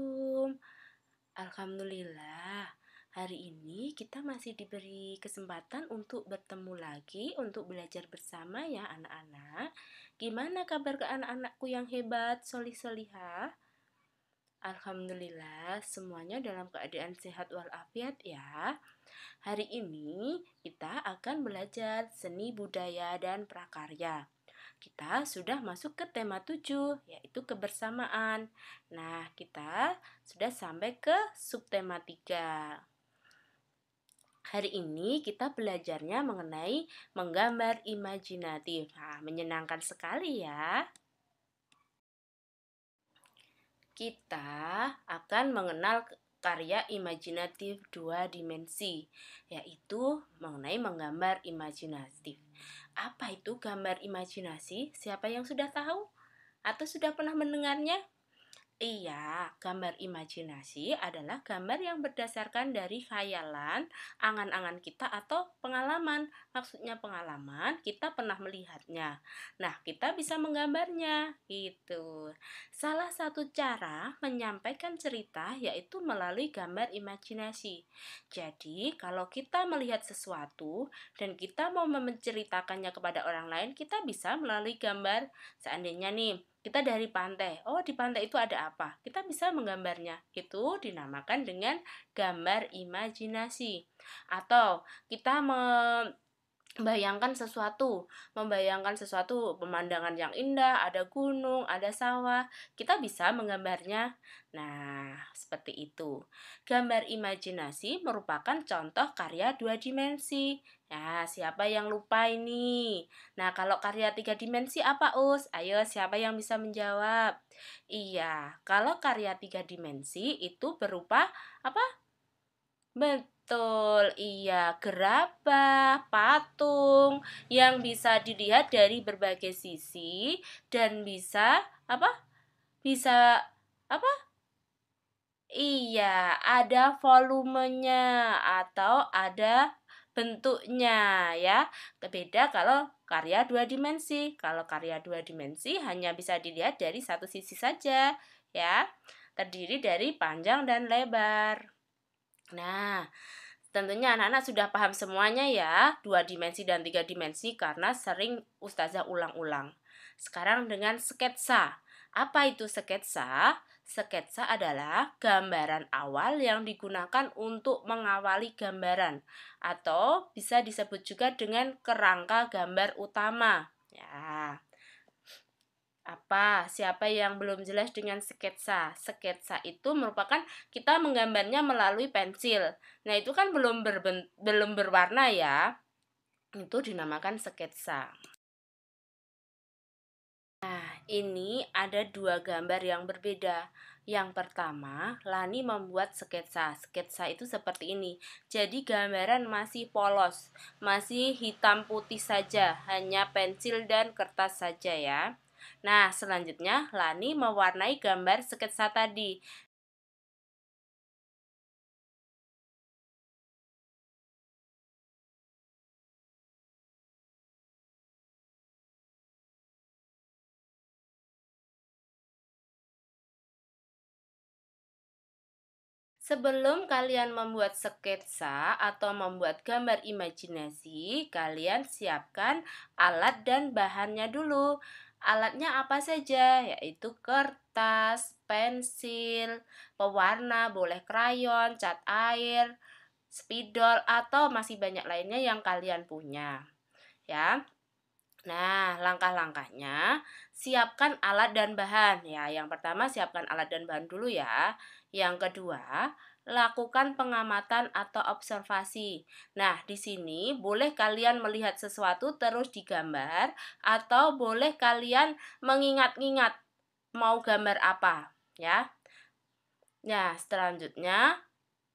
Assalamualaikum. Alhamdulillah, hari ini kita masih diberi kesempatan untuk bertemu lagi untuk belajar bersama ya anak-anak. Gimana kabar ke anak-anakku yang hebat, solih soliha Alhamdulillah, semuanya dalam keadaan sehat walafiat ya. Hari ini kita akan belajar seni budaya dan prakarya kita sudah masuk ke tema 7 yaitu kebersamaan. Nah, kita sudah sampai ke subtema 3. Hari ini kita belajarnya mengenai menggambar imajinatif. Nah, menyenangkan sekali ya. Kita akan mengenal karya imajinatif dua dimensi, yaitu mengenai menggambar imajinatif. Apa itu gambar imajinasi? Siapa yang sudah tahu atau sudah pernah mendengarnya? Iya, gambar imajinasi adalah gambar yang berdasarkan dari khayalan, angan-angan kita atau pengalaman. Maksudnya pengalaman, kita pernah melihatnya. Nah, kita bisa menggambarnya gitu. Salah satu cara menyampaikan cerita yaitu melalui gambar imajinasi. Jadi, kalau kita melihat sesuatu dan kita mau menceritakannya kepada orang lain, kita bisa melalui gambar. Seandainya nih, kita dari pantai. Oh, di pantai itu ada apa? Kita bisa menggambarnya. Itu dinamakan dengan gambar imajinasi. Atau kita me bayangkan sesuatu, membayangkan sesuatu pemandangan yang indah, ada gunung, ada sawah, kita bisa menggambarnya. Nah, seperti itu. Gambar imajinasi merupakan contoh karya dua dimensi. Ya, siapa yang lupa ini? Nah, kalau karya tiga dimensi apa, Us? Ayo, siapa yang bisa menjawab? Iya, kalau karya tiga dimensi itu berupa apa? Betul, iya, gerabah, patung yang bisa dilihat dari berbagai sisi dan bisa apa? Bisa apa? Iya, ada volumenya atau ada bentuknya ya. Beda kalau karya dua dimensi. Kalau karya dua dimensi hanya bisa dilihat dari satu sisi saja ya. Terdiri dari panjang dan lebar. Nah, tentunya anak-anak sudah paham semuanya ya, dua dimensi dan tiga dimensi karena sering ustazah ulang-ulang. Sekarang dengan sketsa. Apa itu sketsa? Sketsa adalah gambaran awal yang digunakan untuk mengawali gambaran atau bisa disebut juga dengan kerangka gambar utama. Ya apa siapa yang belum jelas dengan sketsa sketsa itu merupakan kita menggambarnya melalui pensil nah itu kan belum berben, belum berwarna ya itu dinamakan sketsa nah ini ada dua gambar yang berbeda yang pertama, Lani membuat sketsa. Sketsa itu seperti ini. Jadi gambaran masih polos, masih hitam putih saja, hanya pensil dan kertas saja ya. Nah, selanjutnya Lani mewarnai gambar sketsa tadi. Sebelum kalian membuat sketsa atau membuat gambar imajinasi, kalian siapkan alat dan bahannya dulu. Alatnya apa saja? Yaitu kertas, pensil, pewarna, boleh krayon, cat air, spidol atau masih banyak lainnya yang kalian punya. Ya. Nah, langkah-langkahnya siapkan alat dan bahan ya. Yang pertama siapkan alat dan bahan dulu ya. Yang kedua, lakukan pengamatan atau observasi. Nah, di sini boleh kalian melihat sesuatu terus digambar atau boleh kalian mengingat-ingat mau gambar apa, ya. Nah, selanjutnya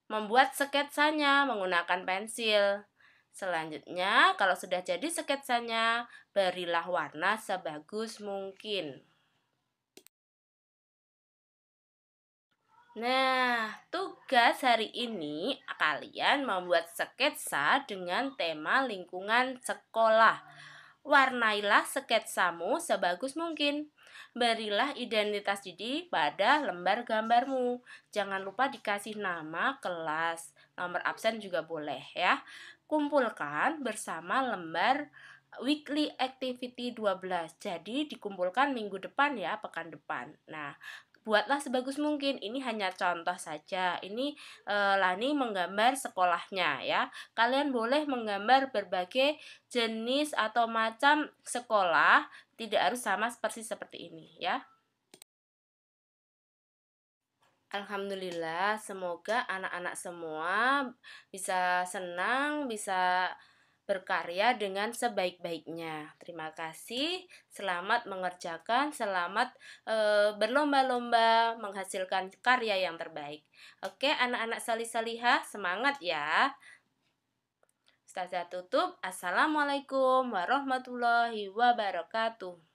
membuat sketsanya menggunakan pensil. Selanjutnya, kalau sudah jadi sketsanya, berilah warna sebagus mungkin. Nah, tugas hari ini kalian membuat sketsa dengan tema lingkungan sekolah. Warnailah sketsamu sebagus mungkin. Berilah identitas diri pada lembar gambarmu. Jangan lupa dikasih nama kelas. Nomor absen juga boleh ya. Kumpulkan bersama lembar weekly activity 12. Jadi dikumpulkan minggu depan ya, pekan depan. Nah, buatlah sebagus mungkin. Ini hanya contoh saja. Ini e, Lani menggambar sekolahnya ya. Kalian boleh menggambar berbagai jenis atau macam sekolah, tidak harus sama persis seperti ini ya. Alhamdulillah, semoga anak-anak semua bisa senang, bisa berkarya dengan sebaik-baiknya. Terima kasih, selamat mengerjakan, selamat e, berlomba-lomba menghasilkan karya yang terbaik. Oke, anak-anak salih-salihah, semangat ya. Ustazah tutup. Assalamualaikum warahmatullahi wabarakatuh.